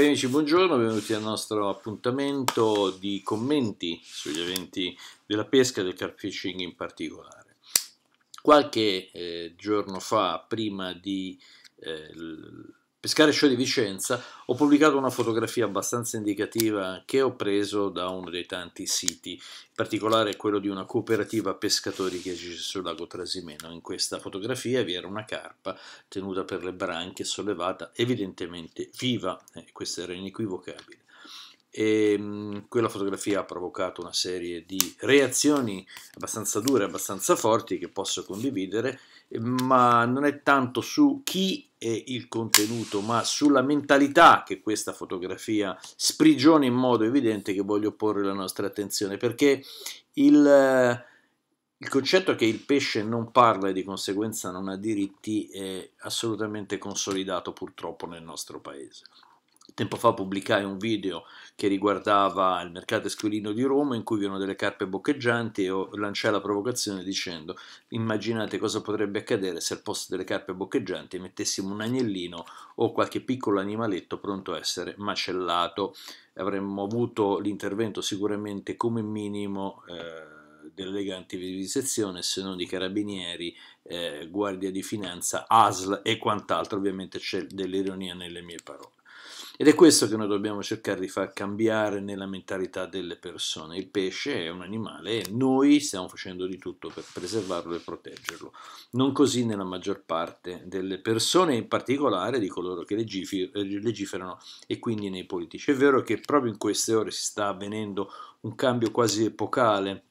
Amici, buongiorno, benvenuti al nostro appuntamento di commenti sugli eventi della pesca e del carp fishing in particolare. Qualche eh, giorno fa, prima di eh, Pescare Show di Vicenza, ho pubblicato una fotografia abbastanza indicativa che ho preso da uno dei tanti siti, in particolare quello di una cooperativa pescatori che esiste sul lago Trasimeno. In questa fotografia vi era una carpa tenuta per le branche, sollevata, evidentemente viva, eh, questo era inequivocabile e quella fotografia ha provocato una serie di reazioni abbastanza dure, abbastanza forti che posso condividere, ma non è tanto su chi è il contenuto, ma sulla mentalità che questa fotografia sprigiona in modo evidente che voglio porre la nostra attenzione, perché il, il concetto che il pesce non parla e di conseguenza non ha diritti è assolutamente consolidato purtroppo nel nostro paese. Tempo fa pubblicai un video che riguardava il mercato esquilino di Roma in cui vi erano delle carpe boccheggianti e lanciai la provocazione dicendo immaginate cosa potrebbe accadere se al posto delle carpe boccheggianti mettessimo un agnellino o qualche piccolo animaletto pronto a essere macellato. Avremmo avuto l'intervento sicuramente come minimo... Eh, della Lega Antivivisezione, se non di Carabinieri, eh, Guardia di Finanza, ASL e quant'altro. Ovviamente c'è dell'ironia nelle mie parole. Ed è questo che noi dobbiamo cercare di far cambiare nella mentalità delle persone. Il pesce è un animale e noi stiamo facendo di tutto per preservarlo e proteggerlo. Non così nella maggior parte delle persone, in particolare di coloro che legiferano e quindi nei politici. È vero che proprio in queste ore si sta avvenendo un cambio quasi epocale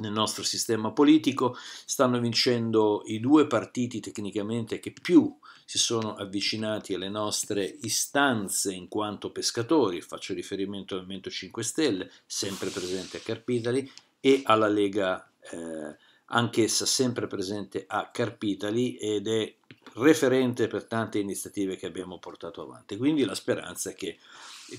nel nostro sistema politico, stanno vincendo i due partiti tecnicamente che più si sono avvicinati alle nostre istanze in quanto pescatori, faccio riferimento al Movimento 5 Stelle, sempre presente a Carpitali, e alla Lega, eh, anch'essa sempre presente a Carpitali ed è referente per tante iniziative che abbiamo portato avanti. Quindi la speranza è che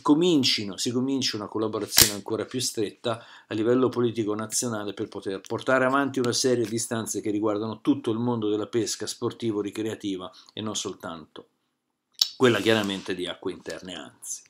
comincino, si cominci una collaborazione ancora più stretta a livello politico nazionale per poter portare avanti una serie di istanze che riguardano tutto il mondo della pesca sportivo-ricreativa e non soltanto quella chiaramente di acque interne, anzi.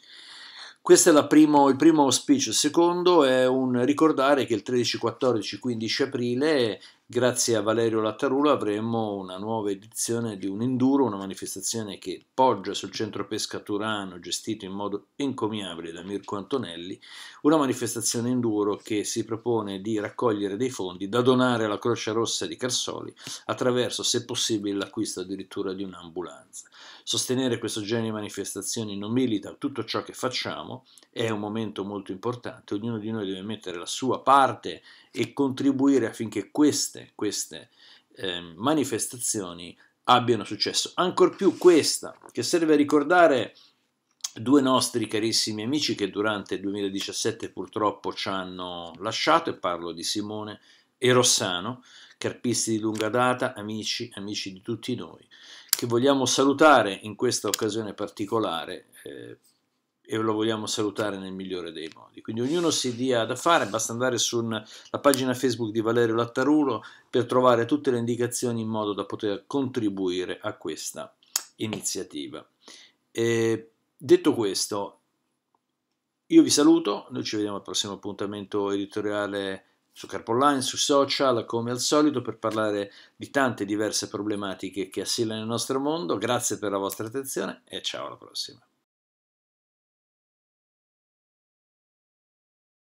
Questo è primo, il primo auspicio. Il secondo è un ricordare che il 13, 14, 15 aprile Grazie a Valerio Lattarulo avremo una nuova edizione di Un Enduro, una manifestazione che poggia sul centro pesca Turano, gestito in modo encomiabile da Mirko Antonelli, una manifestazione Enduro che si propone di raccogliere dei fondi da donare alla Croce Rossa di Carsoli attraverso, se possibile, l'acquisto addirittura di un'ambulanza. Sostenere questo genere di manifestazioni non milita tutto ciò che facciamo, è un momento molto importante, ognuno di noi deve mettere la sua parte e contribuire affinché questa queste, queste eh, manifestazioni abbiano successo. Ancor più questa, che serve a ricordare due nostri carissimi amici che durante il 2017 purtroppo ci hanno lasciato, e parlo di Simone e Rossano, carpisti di lunga data, amici, amici di tutti noi, che vogliamo salutare in questa occasione particolare. Eh, e lo vogliamo salutare nel migliore dei modi. Quindi ognuno si dia da fare, basta andare sulla pagina Facebook di Valerio Lattarulo per trovare tutte le indicazioni in modo da poter contribuire a questa iniziativa. E detto questo, io vi saluto, noi ci vediamo al prossimo appuntamento editoriale su Carp sui social, come al solito, per parlare di tante diverse problematiche che assillano il nostro mondo. Grazie per la vostra attenzione e ciao alla prossima.